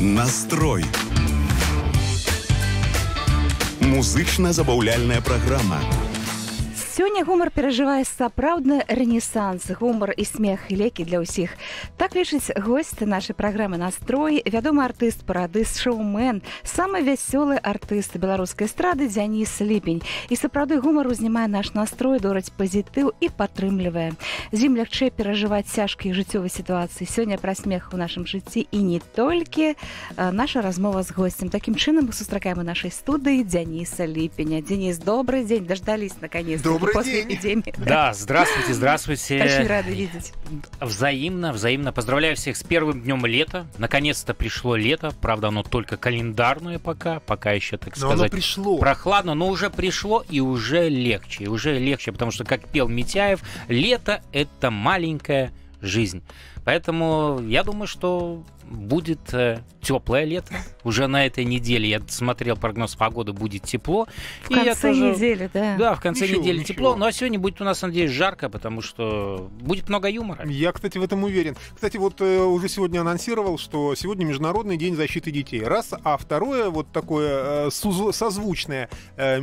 настрой. Музычна забаўляльная программа. Сёння гумар перажывае сапраўдны рэнесанс гумар і смех і лекі для ўсіх так лічыць госць нашай праграмы настрой вядомы артыст парадыс шоумен самы вясёлы артыст беларускай эстрады дзяніс ліпень і сапраўды гумар узнімае наш настрой дораць пазітыў і падтрымлівае зім лягчэй перажываць цяжкія жыццёвай сітуацыі сёння пра смех у нашым жыцці і не толькі а, наша размова з госцем такім чынам мы сустракаем у нашай студыі дзяніса ліпеня Дзеніс добрый день дождались наконец добрый Добрый после день. эпидемии. Да, здравствуйте, здравствуйте. Очень рада видеть. Взаимно, взаимно. Поздравляю всех с первым днем лета. Наконец-то пришло лето. Правда, оно только календарное пока. Пока еще, так сказать, но оно пришло. прохладно, но уже пришло и уже легче. И уже легче, потому что, как пел Митяев, лето — это маленькое жизнь. Поэтому я думаю, что будет э, теплое лето. Уже на этой неделе я смотрел прогноз погоды, будет тепло. В и конце тоже... недели, да. Да, в конце ничего, недели ничего. тепло. Ну а сегодня будет у нас, надеюсь, жарко, потому что будет много юмора. Я, кстати, в этом уверен. Кстати, вот э, уже сегодня анонсировал, что сегодня Международный день защиты детей. Раз, а второе, вот такое э, созвучное, э,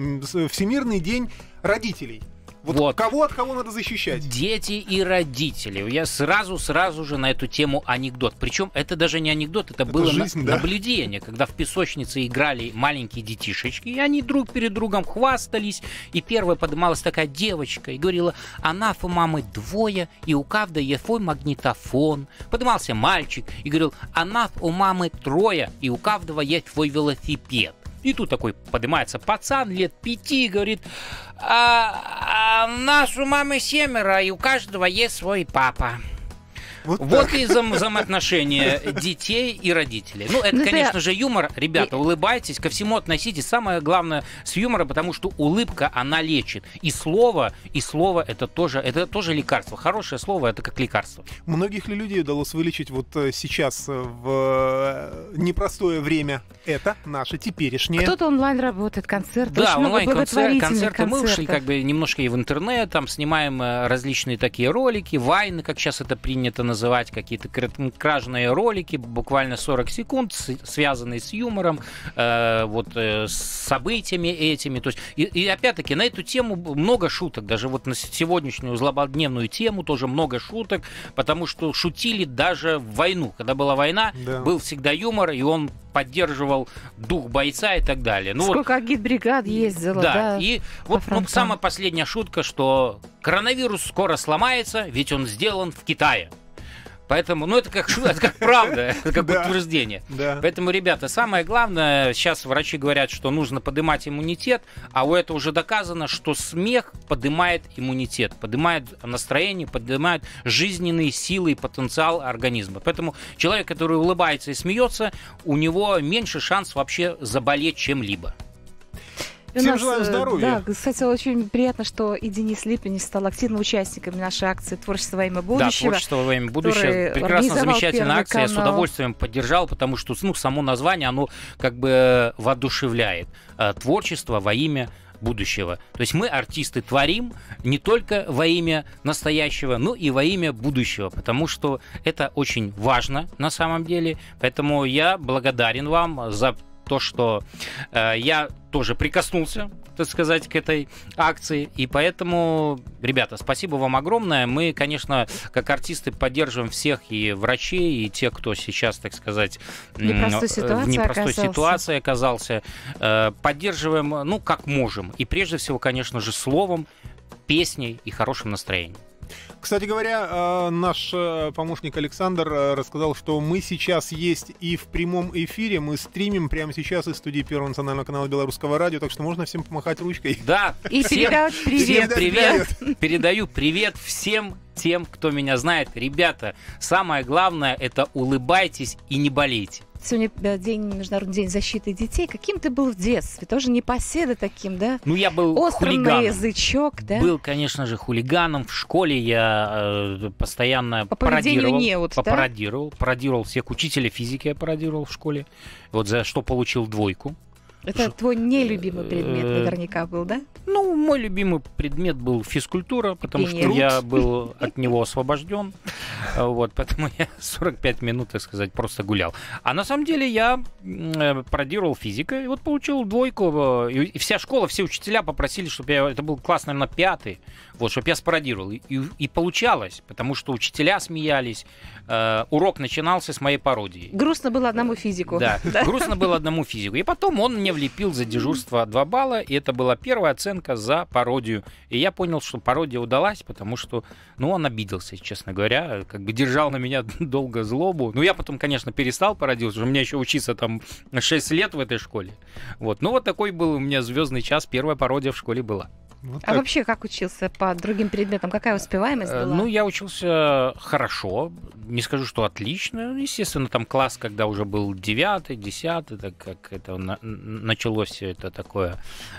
Всемирный день родителей. Вот, вот кого от кого надо защищать? Дети и родители. Я сразу, сразу же на эту тему анекдот. Причем это даже не анекдот, это, это было жизнь, на... да? наблюдение, когда в песочнице играли маленькие детишечки, и они друг перед другом хвастались, и первая поднималась такая девочка и говорила, у мамы двое, и у кавда ефой магнитофон. Поднимался мальчик и говорил, анаф у мамы трое, и у кавдова есть свой велосипед. И тут такой поднимается пацан лет пяти и говорит, а, а нас у мамы семеро, и у каждого есть свой папа. Вот, вот и зам- взаимоотношения детей и родителей. Ну, это, ну, конечно ты... же, юмор. Ребята, и... улыбайтесь, ко всему относитесь. Самое главное с юмора, потому что улыбка, она лечит. И слово, и слово это тоже, это тоже лекарство. Хорошее слово это как лекарство. Многих ли людей удалось вылечить вот э, сейчас э, в э, непростое время? Это наше теперешнее. Кто-то онлайн работает, концерты. Да, онлайн-концерты. Концерты. Мы ушли как бы немножко и в интернет, там снимаем различные такие ролики, вайны, как сейчас это принято называть какие-то кражные ролики, буквально 40 секунд, связанные с юмором, э, вот э, с событиями этими. То есть, и, и опять-таки на эту тему много шуток, даже вот на сегодняшнюю злободневную тему тоже много шуток, потому что шутили даже в войну. Когда была война, да. был всегда юмор, и он поддерживал дух бойца и так далее. Ну, Сколько вот, агитбригад ездило, да. да и вот ну, самая последняя шутка, что коронавирус скоро сломается, ведь он сделан в Китае. Поэтому, ну, это как, это как правда, это как утверждение. Поэтому, ребята, самое главное, сейчас врачи говорят, что нужно поднимать иммунитет, а у этого уже доказано, что смех поднимает иммунитет, поднимает настроение, поднимает жизненные силы и потенциал организма. Поэтому человек, который улыбается и смеется, у него меньше шанс вообще заболеть чем-либо. Всем нас, желаем э, здоровья. Да, кстати, очень приятно, что и Денис Липин стал активным участником нашей акции «Творчество во имя будущего». Да, «Творчество во имя будущего». Прекрасно, замечательная акция. Канал. Я с удовольствием поддержал, потому что ну, само название, оно как бы э, воодушевляет. Э, «Творчество во имя будущего. То есть мы, артисты, творим не только во имя настоящего, но и во имя будущего, потому что это очень важно на самом деле. Поэтому я благодарен вам за то, что э, я тоже прикоснулся, так сказать, к этой акции. И поэтому, ребята, спасибо вам огромное. Мы, конечно, как артисты поддерживаем всех и врачей, и тех, кто сейчас, так сказать, непростой э, ситуации в непростой оказался. ситуации оказался. Э, поддерживаем, ну, как можем. И прежде всего, конечно же, словом, песней и хорошим настроением. Кстати говоря, э, наш э, помощник Александр э, рассказал, что мы сейчас есть и в прямом эфире. Мы стримим прямо сейчас из студии Первого национального канала Белорусского радио, так что можно всем помахать ручкой. Да. И всем, передать привет. Всем привет. Передаю привет всем тем, кто меня знает. Ребята, самое главное это улыбайтесь и не болейте. Сегодня день, Международный день защиты детей. Каким ты был в детстве? Тоже не поседа таким, да? Ну, я был Острым хулиганом. на язычок, да? Был, конечно же, хулиганом. В школе я э, постоянно по пародировал. Неуд, по да? пародировал. Пародировал всех учителей физики я пародировал в школе. Вот за что получил двойку. Это Ш... твой нелюбимый э, предмет э, наверняка был, да? Ну, мой любимый предмет был физкультура, потому что я был от него освобожден. А, вот, поэтому я 45 минут, так сказать, просто гулял. А на самом деле я э, пародировал физика и вот получил двойку. И вся школа, все учителя попросили, чтобы я... Это был класс, наверное, пятый. Вот, чтобы я спародировал. И, и, и получалось, потому что учителя смеялись. Э, урок начинался с моей пародии. Грустно было одному физику. Да, да, грустно было одному физику. И потом он мне влепил за дежурство 2 балла, и это была первая оценка за пародию. И я понял, что пародия удалась, потому что, ну, он обиделся, честно говоря, как бы держал на меня долго злобу. Ну, я потом, конечно, перестал пародировать, у меня еще учиться там 6 лет в этой школе. Вот, ну, вот такой был у меня звездный час, первая пародия в школе была. Вот а так. вообще как учился по другим предметам? Какая успеваемость э, была? Ну, я учился хорошо, не скажу, что отлично. Ну, естественно, там класс, когда уже был девятый, десятый, так как это началось все это такое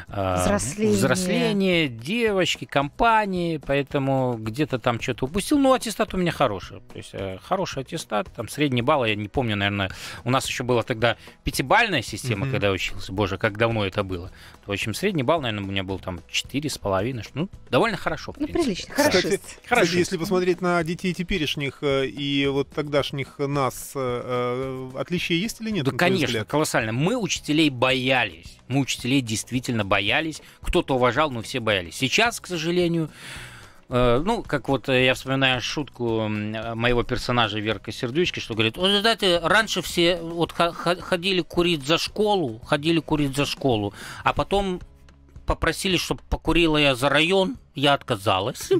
а, взросление. взросление, девочки, компании, поэтому где-то там что-то упустил. Ну, аттестат у меня хороший, то есть э, хороший аттестат, там средний балл, я не помню, наверное, у нас еще была тогда пятибальная система, mm-hmm. когда я учился, боже, как давно это было. В общем, средний балл, наверное, у меня был там четыре с половиной. Ну, довольно хорошо. Ну, прилично. Хорошо. Кстати, кстати, если посмотреть на детей теперешних э, и вот тогдашних нас, э, э, отличия есть или нет? Да, конечно, взгляд? колоссально. Мы учителей боялись. Мы учителей действительно боялись. Кто-то уважал, но все боялись. Сейчас, к сожалению, ну, как вот я вспоминаю шутку моего персонажа Верка Сердючки, что говорит, вот, знаете, раньше все вот ходили курить за школу, ходили курить за школу, а потом попросили, чтобы покурила я за район, я отказалась.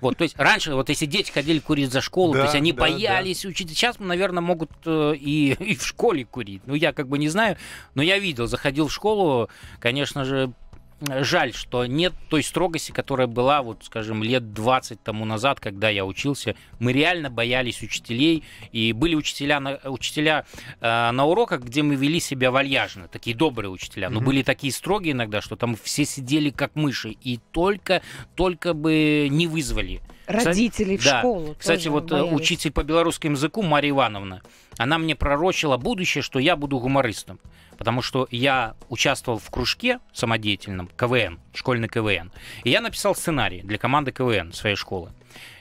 Вот, то есть раньше, вот если дети ходили курить за школу, да, то есть они да, боялись да. учиться. Сейчас, наверное, могут э, и, и в школе курить. Ну, я как бы не знаю, но я видел, заходил в школу, конечно же, жаль, что нет той строгости, которая была, вот, скажем, лет 20 тому назад, когда я учился. Мы реально боялись учителей, и были учителя на, учителя э, на уроках, где мы вели себя вальяжно, такие добрые учителя, но mm-hmm. были такие строгие иногда, что там все сидели как мыши, и только, только бы не вызвали. Родителей Кстати, в школу. Да. Кстати, вот э, боялись. учитель по белорусскому языку Мария Ивановна, она мне пророчила будущее, что я буду гумористом. Потому что я участвовал в кружке самодеятельном КВН, школьный КВН. И я написал сценарий для команды КВН своей школы.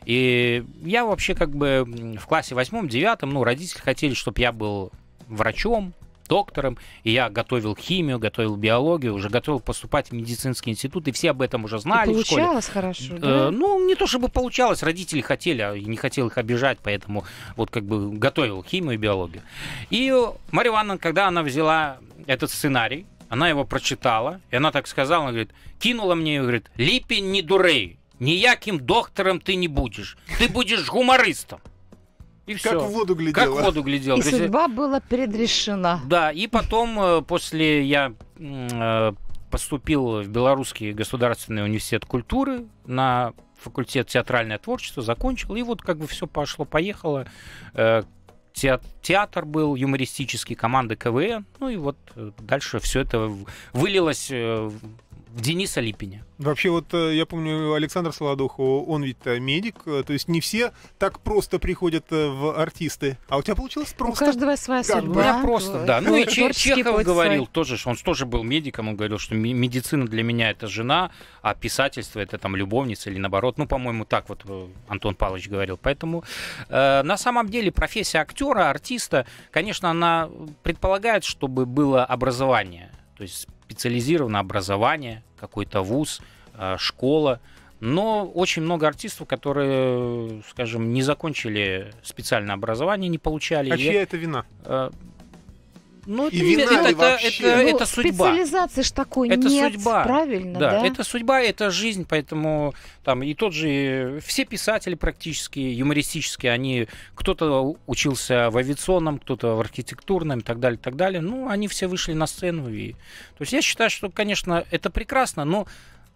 И я вообще как бы в классе восьмом, девятом, ну, родители хотели, чтобы я был врачом, доктором, и я готовил химию, готовил биологию, уже готовил поступать в медицинский институт, и все об этом уже знали. И получалось в школе. хорошо, э, да? Э, ну, не то чтобы получалось, родители хотели, а я не хотел их обижать, поэтому вот как бы готовил химию и биологию. И э, Мария Ивановна, когда она взяла этот сценарий, она его прочитала, и она так сказала, она говорит, кинула мне, говорит, «Липень не дурей, никаким доктором ты не будешь, ты будешь гумористом». И все. Как в воду глядела. Как в воду глядела. И То судьба есть... была предрешена. Да, и потом, э, после я э, поступил в Белорусский государственный университет культуры на факультет театральное творчество, закончил, и вот как бы все пошло-поехало. Э, театр был юмористический, команда КВН, ну и вот дальше все это вылилось Дениса Липиня. Вообще вот э, я помню Александр Солодух, он ведь э, медик, э, то есть не все так просто приходят в артисты, а у тебя получилось просто. У каждого своя как судьба. Бы. Да, просто, да. Ну и Чехов говорил тоже, он тоже был медиком, он говорил, что медицина для меня это жена, а писательство это там любовница или наоборот. Ну, по-моему, так вот Антон Павлович говорил. Поэтому э, на самом деле профессия актера, артиста, конечно, она предполагает, чтобы было образование. То есть специализированное образование, какой-то вуз, э, школа. Но очень много артистов, которые, скажем, не закончили специальное образование, не получали. А чья это вина? Э, ну, это, и вина это, ли это, вообще? Это, ну, это судьба. Специализации ж такой это нет, судьба. правильно, да, да? Это судьба, это жизнь, поэтому там и тот же... Э, все писатели практически, юмористические, они... Кто-то учился в авиационном, кто-то в архитектурном и так далее, так далее. Ну, они все вышли на сцену. И... То есть я считаю, что, конечно, это прекрасно, но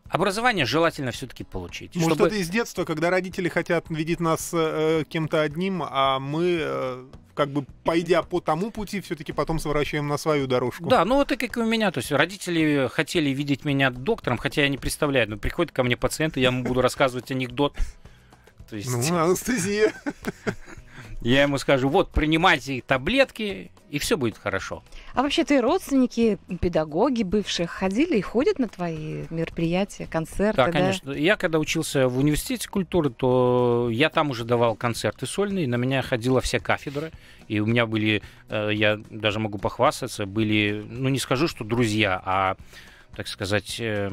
Образование желательно все-таки получить. Может, чтобы... это из детства, когда родители хотят видеть нас э, э кем-то одним, а мы, э, как бы пойдя по тому пути, все-таки потом сворачиваем на свою дорожку. Да, ну вот и как и у меня. То есть родители хотели видеть меня доктором, хотя я не представляю. Но приходят ко мне пациенты, я ему буду рассказывать анекдот. То есть... Ну, анестезия. Я ему скажу, вот, принимайте таблетки, и все будет хорошо. А вообще ты родственники, педагоги бывшие ходили и ходят на твои мероприятия, концерты? Да, да? конечно. Я когда учился в университете культуры, то я там уже давал концерты сольные, на меня ходила вся кафедра, и у меня были, э, я даже могу похвастаться, были, ну не скажу, что друзья, а, так сказать, э,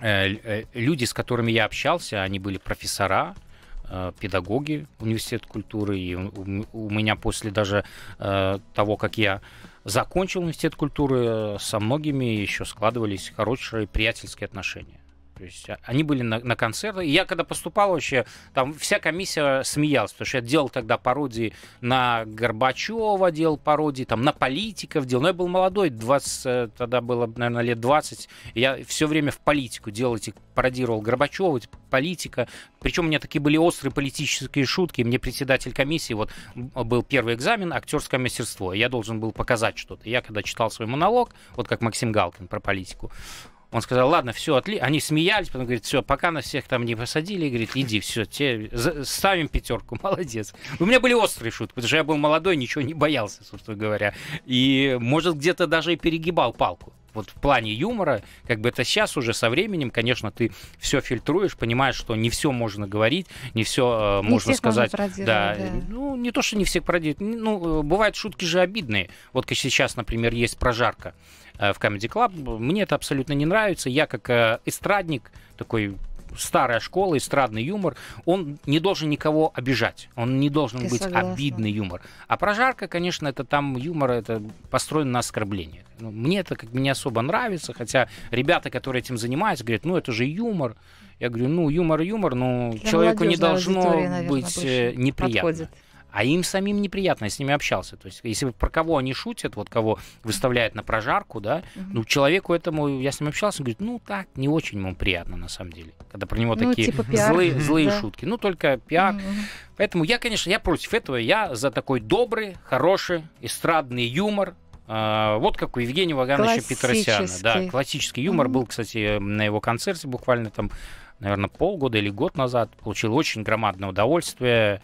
э, люди, с которыми я общался, они были профессора, Э, педагоги университет культуры. И у меня после даже э, того, как я закончил университет культуры, э, со многими еще складывались хорошие приятельские отношения. То есть а, они были на, на концертах. И я когда поступал вообще, там вся комиссия смеялась, потому что я делал тогда пародии на Горбачева, делал пародии там на политиков, делал. Но я был молодой, 20, э, тогда было, наверное, лет 20. Я все время в политику делал эти, пародировал Горбачева, типа, политика. Причем у меня такие были острые политические шутки. Мне председатель комиссии, вот был первый экзамен, актерское мастерство. Я должен был показать что-то. Я когда читал свой монолог, вот как Максим Галкин про политику, он сказал, ладно, все, отли... они смеялись, потом говорит, все, пока нас всех там не посадили, говорит, иди, все, ставим пятерку, молодец. У меня были острые шутки, потому что я был молодой, ничего не боялся, собственно говоря. И, может, где-то даже и перегибал палку вот в плане юмора, как бы это сейчас уже со временем, конечно, ты все фильтруешь, понимаешь, что не все можно говорить, не все э, не можно сказать. Можно да, да, ну не то, что не всех продеть, ну э, бывают шутки же обидные. Вот как сейчас, например, есть прожарка. Э, в Comedy Club. Мне это абсолютно не нравится. Я как э, эстрадник такой старая школа, эстрадный юмор, он не должен никого обижать, он не должен Ты быть согласна. обидный юмор. А прожарка, конечно, это там юмор, это построен на оскорбление. Ну, мне это как бы не особо нравится, хотя ребята, которые этим занимаются, говорят, ну это же юмор. Я говорю, ну юмор юмор, но Для человеку не должно быть э, неприятно. Подходит а им самим неприятно, я с ними общался. То есть, если про кого они шутят, вот кого выставляют на прожарку, да, mm ну, человеку этому, я с ним общался, он говорит, ну, так, не очень ему приятно, на самом деле, когда про него ну, такие типа пиар. злые, злые да. шутки. Ну, только пиар. mm Поэтому я, конечно, я против этого, я за такой добрый, хороший, эстрадный юмор, а, вот как у Евгения Вагановича Петросяна. Да, классический юмор mm-hmm. был, кстати, на его концерте буквально там, наверное, полгода или год назад. Получил очень громадное удовольствие.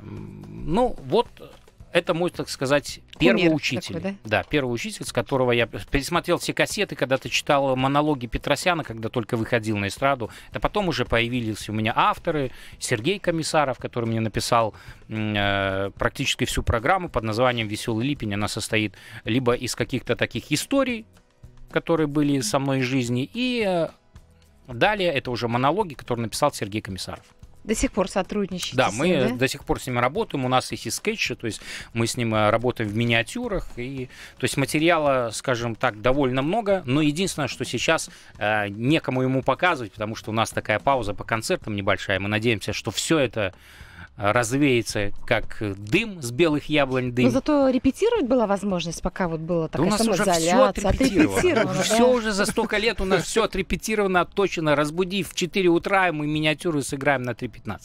Ну, вот это мой, так сказать, первый Умер учитель. Такой, да? да, первый учитель, с которого я пересмотрел все кассеты, когда-то читал монологи Петросяна, когда только выходил на эстраду. Это потом уже появились у меня авторы. Сергей Комиссаров, который мне написал э, практически всю программу под названием «Веселый Липень». Она состоит либо из каких-то таких историй, которые были со мной в жизни, и э, далее это уже монологи, которые написал Сергей Комиссаров. До сих пор сотрудничаете Да, мы ним, да? до сих пор с ними работаем. У нас есть и скетчи, то есть мы с ним э, работаем в миниатюрах. И, то есть материала, скажем так, довольно много. Но единственное, что сейчас э, некому ему показывать, потому что у нас такая пауза по концертам небольшая. Мы надеемся, что все это развеется, как дым с белых яблонь дым. Но зато репетировать была возможность, пока вот было такая да у нас уже все отрепетировано. Все уже за столько лет у нас все отрепетировано, отточено. Разбуди в 4 утра, мы миниатюры сыграем на 3.15.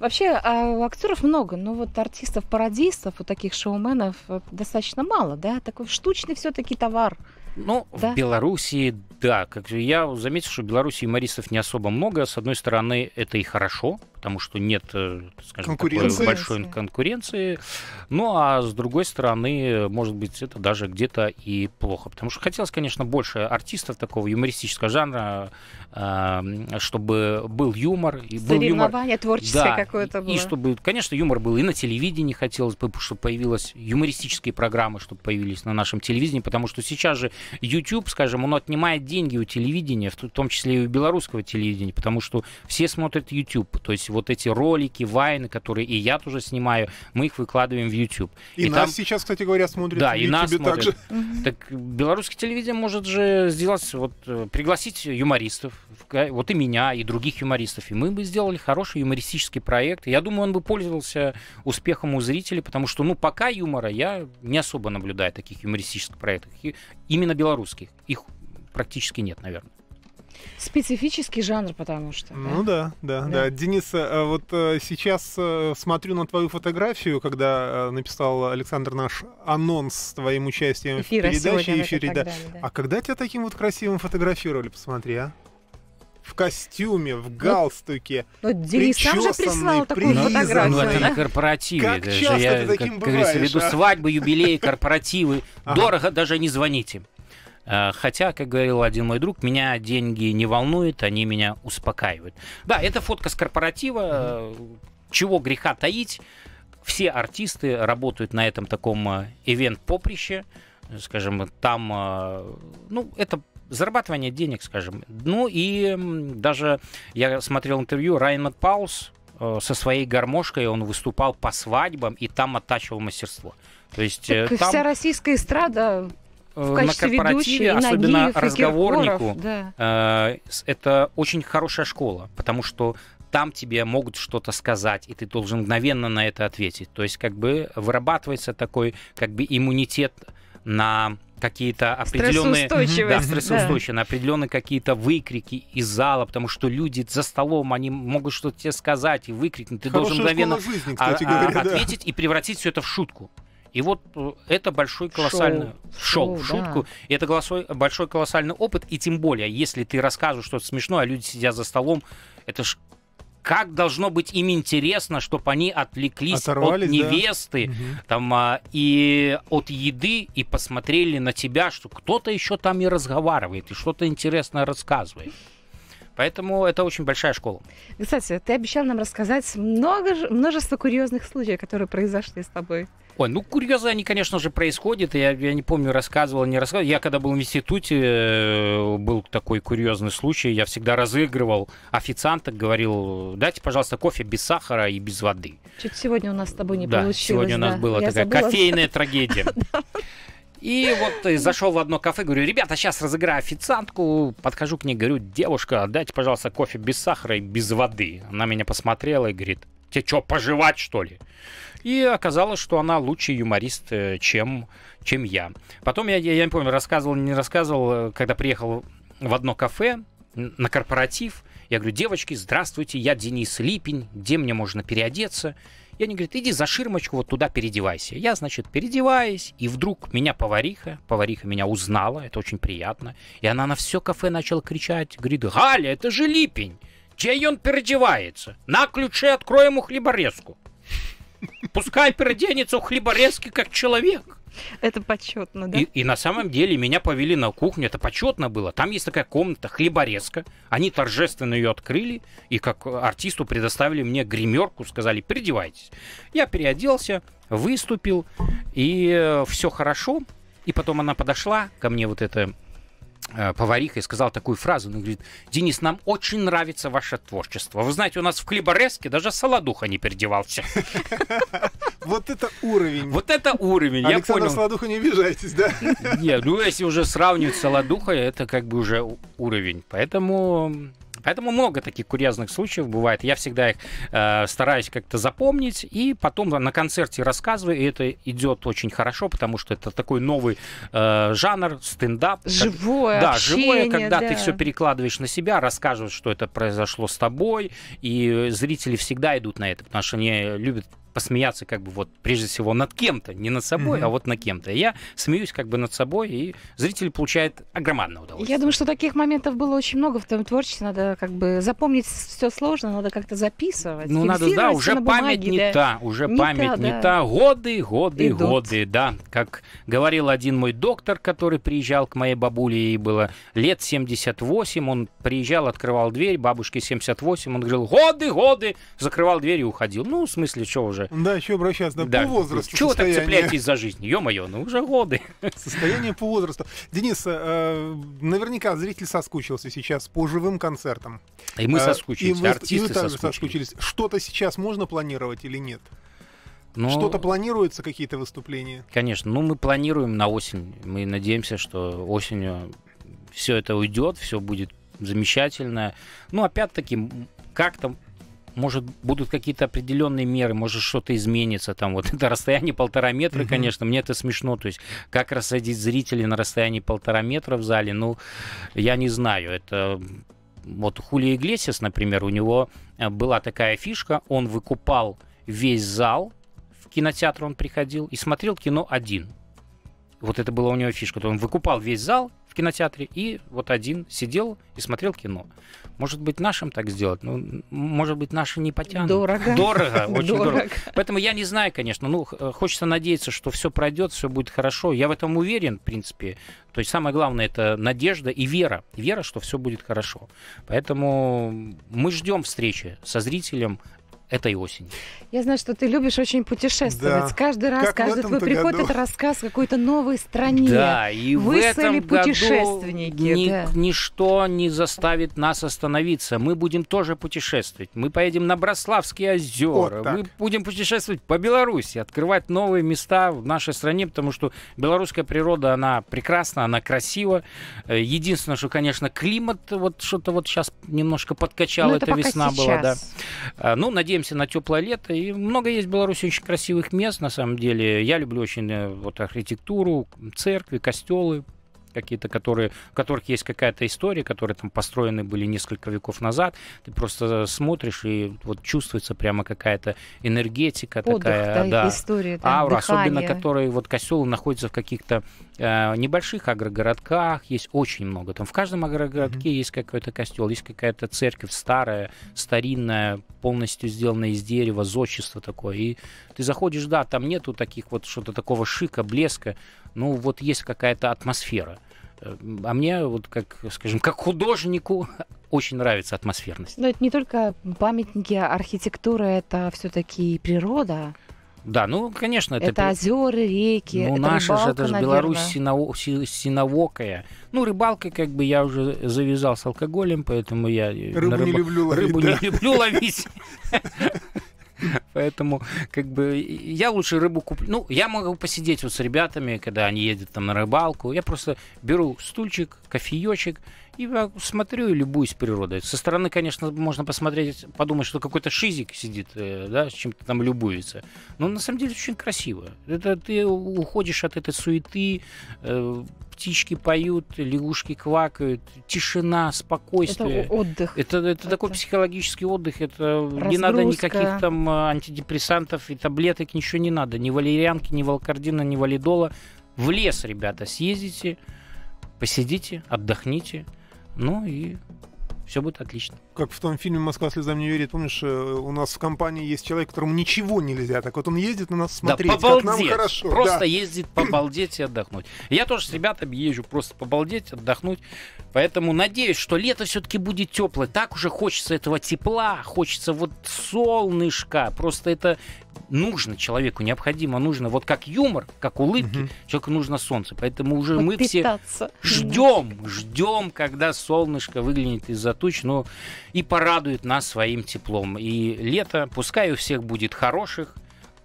Вообще, а, актеров много, но вот артистов-пародистов, вот таких шоуменов э, достаточно мало, да? Такой штучный все-таки товар. Ну, да? в Белоруссии да, как я заметил, что в Беларуси юмористов не особо много. С одной стороны, это и хорошо, потому что нет, э, скажем, конкуренции. Такой большой конкуренции. Ну, а с другой стороны, может быть, это даже где-то и плохо. Потому что хотелось, конечно, больше артистов такого юмористического жанра, э, чтобы был юмор. И был юмор. творческое да, какое-то было. И чтобы, конечно, юмор был и на телевидении хотелось бы, чтобы появились юмористические программы, чтобы появились на нашем телевидении, потому что сейчас же YouTube, скажем, он отнимает деньги у телевидения, в том числе и у белорусского телевидения, потому что все смотрят YouTube. То есть вот эти ролики, вайны, которые и я тоже снимаю, мы их выкладываем в YouTube. И, и нас там... сейчас, кстати говоря, смотрят. Да, и нас смотрят. Также. Так белорусское телевидение может же сделать, вот, э, пригласить юмористов, вот и меня, и других юмористов. И мы бы сделали хороший юмористический проект. Я думаю, он бы пользовался успехом у зрителей, потому что, ну, пока юмора я не особо наблюдаю таких юмористических проектов. именно белорусских. Их практически нет, наверное. Специфический жанр, потому что. Ну да, да, да. да. Денис, э, э, вот э, сейчас смотрю на твою фотографию, когда написал Александр наш анонс с твоим участием Эфира в а передаче сегодня, эфире. Да. Далее, да. А когда тебя таким вот красивым фотографировали, посмотри, а? в костюме, в ну, галстуке. Ну, Денис сам же прислал такую фотографию. Ну, ну, это на корпоративе. Как даже. часто я, ты таким как, бываешь? Я веду а? свадьбы, юбилеи, корпоративы. Ага. Дорого даже не звоните. Э, хотя, как говорил один мой друг, меня деньги не волнуют, они меня успокаивают. Да, это фотка с корпоратива. Чего греха таить? Все артисты работают на этом таком э, ивент-поприще. Скажем, там, э, ну, это зарабатывание денег, скажем. Ну и даже я смотрел интервью Райан Паулс, со своей гармошкой он выступал по свадьбам и там оттачивал мастерство. То есть так там... вся российская эстрада Э, на корпоративе, особенно Нагиев, разговорнику, да. Э, это очень хорошая школа, потому что там тебе могут что-то сказать, и ты должен мгновенно на это ответить. То есть как бы вырабатывается такой как бы иммунитет на какие-то определенные да, стрессоустойчивые, да. на определенные какие-то выкрики из зала, потому что люди за столом, они могут что-то тебе сказать и выкрикнуть. Ты Хорошая должен мгновенно жизни, а, кстати, а, говоря, ответить да. и превратить все это в шутку. И вот э, это большой колоссальный шоу, шоу, шоу шутку. Да. Это голосой, большой колоссальный опыт. И тем более, если ты рассказываешь что-то смешное, а люди сидят за столом, это ж как должно быть им интересно, чтобы они отвлеклись Оторвались, от невесты да. там, а, и от еды и посмотрели на тебя, что кто-то еще там и разговаривает и что-то интересное рассказывает. Поэтому это очень большая школа. Кстати, ты обещал нам рассказать много, множество курьезных случаев, которые произошли с тобой. Ой, ну курьезы, они, конечно же, происходят. Я, я не помню, рассказывал, не рассказывал. Я когда был в институте, э, был такой курьезный случай. Я всегда разыгрывал официанта, говорил, дайте, пожалуйста, кофе без сахара и без воды. Чуть сегодня у нас с тобой не да, получилось. сегодня у нас была я такая забыла. кофейная трагедия. И вот зашел в одно кафе, говорю, ребята, сейчас разыграю официантку. Подхожу к ней, говорю, девушка, дайте, пожалуйста, кофе без сахара и без воды. Она меня посмотрела и говорит, тебе что, пожевать, что ли? И оказалось, что она лучший юморист, э, чем, чем я. Потом, я, я, я не помню, рассказывал, не рассказывал, э, когда приехал в одно кафе на корпоратив, я говорю, девочки, здравствуйте, я Денис Липень, где мне можно переодеться? И они говорят, иди за ширмочку вот туда переодевайся. Я, значит, переодеваюсь, и вдруг меня повариха, повариха меня узнала, это очень приятно. И она на все кафе начала кричать, говорит, Галя, это же липень, где он переодевается? На ключе откроем у хлеборезку. Пускай переоденется у хлеборезки как человек. Это почетно, да? И, и на самом деле меня повели на кухню, это почетно было. Там есть такая комната хлеборезка, они торжественно ее открыли, и как артисту предоставили мне гримерку, сказали, переодевайтесь. Я переоделся, выступил, и э, все хорошо. И потом она подошла ко мне, вот эта э, повариха и сказала такую фразу. Она говорит, Денис, нам очень нравится ваше творчество. Вы знаете, у нас в хлеборезке даже солодуха не передевался. Вот это уровень. Вот это уровень, я понял. Солодуха, не обижайтесь, да? Нет, ну если уже сравнивать Солодуха, это как бы уже уровень. Поэтому Поэтому много таких курьезных случаев бывает. Я всегда их э, стараюсь как-то запомнить и потом на концерте рассказываю. И это идет очень хорошо, потому что это такой новый э, жанр стендап. Живое. Как, общение, да, живое, когда да. ты все перекладываешь на себя, рассказываешь, что это произошло с тобой. И э, зрители всегда идут на это, потому что они любят посмеяться как бы вот прежде всего над кем-то, не над собой, mm-hmm. а вот над кем-то. я смеюсь как бы над собой, и зритель получает огромное удовольствие. Я думаю, что таких моментов было очень много в твоем творчестве, надо как бы запомнить все сложно, надо как-то записывать. Ну надо, да, уже на бумаге, память не да. та, уже не память та, не да. та, годы, годы, Идут. годы, да. Как говорил один мой доктор, который приезжал к моей бабуле, ей было лет 78, он приезжал, открывал дверь, бабушке 78, он говорил, годы, годы, закрывал дверь и уходил. Ну, в смысле, что уже, уже. Да, еще обращаться да, да. по возрасту. Чего состояние... так цепляетесь за жизнь? Ё-моё, ну уже годы. Состояние по возрасту. Денис, э, наверняка зритель соскучился сейчас по живым концертам. И мы э, соскучились, и вы, артисты и вы также соскучились. соскучились. Что-то сейчас можно планировать или нет? Но... Ну, Что-то планируется, какие-то выступления? Конечно. Ну, мы планируем на осень. Мы надеемся, что осенью все это уйдет, все будет замечательно. Ну, опять-таки, как-то может, будут какие-то определенные меры, может, что-то изменится. Там вот это расстояние полтора метра, mm-hmm. конечно, мне это смешно. То есть, как рассадить зрителей на расстоянии полтора метра в зале, ну, я не знаю. Это вот Хули Иглесис, например, у него э, была такая фишка, он выкупал весь зал, в кинотеатр он приходил и смотрел кино один. Вот это была у него фишка. То он выкупал весь зал кинотеатре, и вот один сидел и смотрел кино. Может быть, нашим так сделать? Ну, может быть, наши не потянут. Дорого. Дорого, очень дорого. дорого. Поэтому я не знаю, конечно. Ну, хочется надеяться, что все пройдет, все будет хорошо. Я в этом уверен, в принципе. То есть самое главное это надежда и вера. Вера, что все будет хорошо. Поэтому мы ждем встречи со зрителем этой осенью. Я знаю, что ты любишь очень путешествовать. Да. Каждый раз, как каждый твой приход году. это рассказ какой-то новой стране. Да, и Вы в этом путешественники. ни, да. Ничто не заставит нас остановиться. Мы будем тоже путешествовать. Мы поедем на Брославские озера. Вот Мы будем путешествовать по Беларуси, открывать новые места в нашей стране, потому что белорусская природа, она прекрасна, она красива. Э, единственное, что, конечно, климат вот что-то вот сейчас немножко подкачал. Но ну, это Эта весна сейчас. была, да. Э, ну, надеюсь, надеемся на теплое лето. И много есть в Беларуси очень красивых мест, на самом деле. Я люблю очень э, вот, архитектуру, церкви, костелы, какие-то, которые, у которых есть какая-то история, которые там построены были несколько веков назад. Ты просто э, смотришь, и вот чувствуется прямо какая-то энергетика Отдых, такая. Да, да. история, там, аура, дыхание. особенно которые вот косел находятся в каких-то э, небольших агрогородках, есть очень много. Там в каждом агрогородке mm-hmm. есть какой-то костел, есть какая-то церковь старая, старинная, полностью сделанная из дерева, зодчество такое. И ты заходишь, да, там нету таких вот что-то такого шика, блеска, ну вот есть какая-то атмосфера. Э, а мне, вот как, скажем, как художнику очень нравится атмосферность. Но это не только памятники, а архитектура, это все-таки природа. Да, ну, конечно, это... Это озера, реки, Ну, это наша рыбалка, же, это же Беларусь синово... синовокая. Ну, рыбалкой как бы я уже завязал с алкоголем, поэтому я... Э, рыбу рыб... не люблю ловить, Рыбу да? не люблю ловить. Поэтому, как бы, я лучше рыбу куплю. Ну, я могу посидеть вот с ребятами, когда они едут там на рыбалку. Я просто беру стульчик, кофеечек, и смотрю и любуюсь природой. Со стороны, конечно, можно посмотреть, подумать, что какой-то шизик сидит, э, да, с чем-то там любуется. Но на самом деле очень красиво. Это ты уходишь от этой суеты, э, птички поют, лягушки квакают, тишина, спокойствие. Это отдых. Это, это, это... такой психологический отдых. Это Разгрузка. не надо никаких там э, антидепрессантов и таблеток, ничего не надо. Ни валерьянки, ни валкардина, ни валидола. В лес, ребята, съездите, посидите, отдохните. Ну и все будет отлично как в том фильме «Москва слезам не верит», помнишь, э, у нас в компании есть человек, которому ничего нельзя, так вот он ездит на нас смотреть, да, побалдеть. как нам хорошо. Просто да. ездит побалдеть и отдохнуть. Я тоже с ребятами езжу просто побалдеть, отдохнуть, поэтому надеюсь, что лето все-таки будет теплое. Так уже хочется этого тепла, хочется вот солнышка, просто это нужно человеку, необходимо, нужно вот как юмор, как улыбки, угу. человеку нужно солнце. Поэтому уже вот мы все ждем, ждем, когда солнышко выглянет из-за туч, но и порадует нас своим теплом. И лето, пускай у всех будет хороших,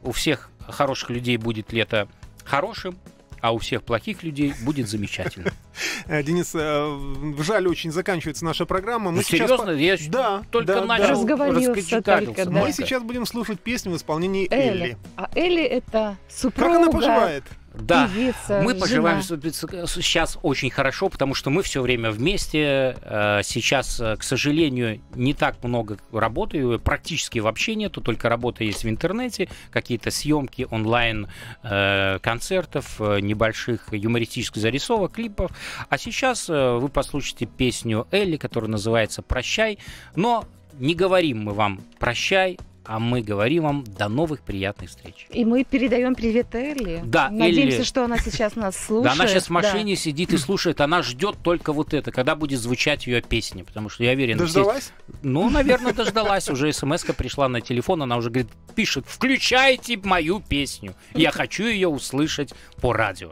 у всех хороших людей будет лето хорошим, а у всех плохих людей будет замечательно. Денис, э, жаль, очень заканчивается наша программа. Мы ну, сейчас серьезно? Я да, только да, начал. разговаривать да. Мы сейчас будем слушать песню в исполнении Элли. Элли. А Элли это супруга. Как она поживает? да, певица, мы поживаем жена. сейчас очень хорошо, потому что мы все время вместе. Э, сейчас, э, к сожалению, не так много работаю, практически вообще нету, только работа есть в интернете, какие-то съемки онлайн э, концертов, небольших юмористических зарисовок, клипов. А сейчас вы послушаете песню Элли, которая называется «Прощай», но не говорим мы вам «Прощай», а мы говорим вам до новых приятных встреч. И мы передаем привет Элли. Да, Надеемся, Элли. что она сейчас нас слушает. Да, она сейчас в машине да. сидит и слушает. Она ждет только вот это, когда будет звучать ее песня. Потому что я уверен... Дождалась? Все... Ну, наверное, дождалась. Уже смс пришла на телефон. Она уже говорит, пишет, включайте мою песню. Я хочу ее услышать по радио.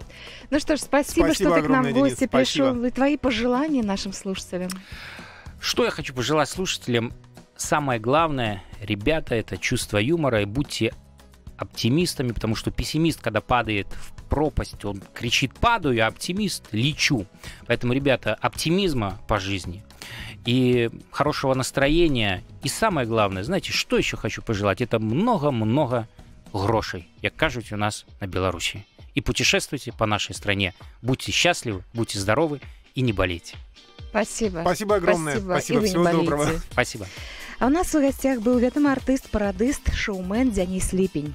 Ну что ж, спасибо, спасибо что ты к нам в гости пришел. И твои пожелания нашим слушателям. Что я хочу пожелать слушателям? самое главное, ребята, это чувство юмора и будьте оптимистами, потому что пессимист, когда падает в пропасть, он кричит «падаю», а оптимист «лечу». Поэтому, ребята, оптимизма по жизни и хорошего настроения. И самое главное, знаете, что еще хочу пожелать? Это много-много грошей, як кажуть у нас на Беларуси. И путешествуйте по нашей стране. Будьте счастливы, будьте здоровы и не болейте. Спасибо. Спасибо огромное. Спасибо. Спасибо. И Всего доброго. Спасибо. А у нас в гостях был ведомый артист, пародист, шоумен Денис Липень.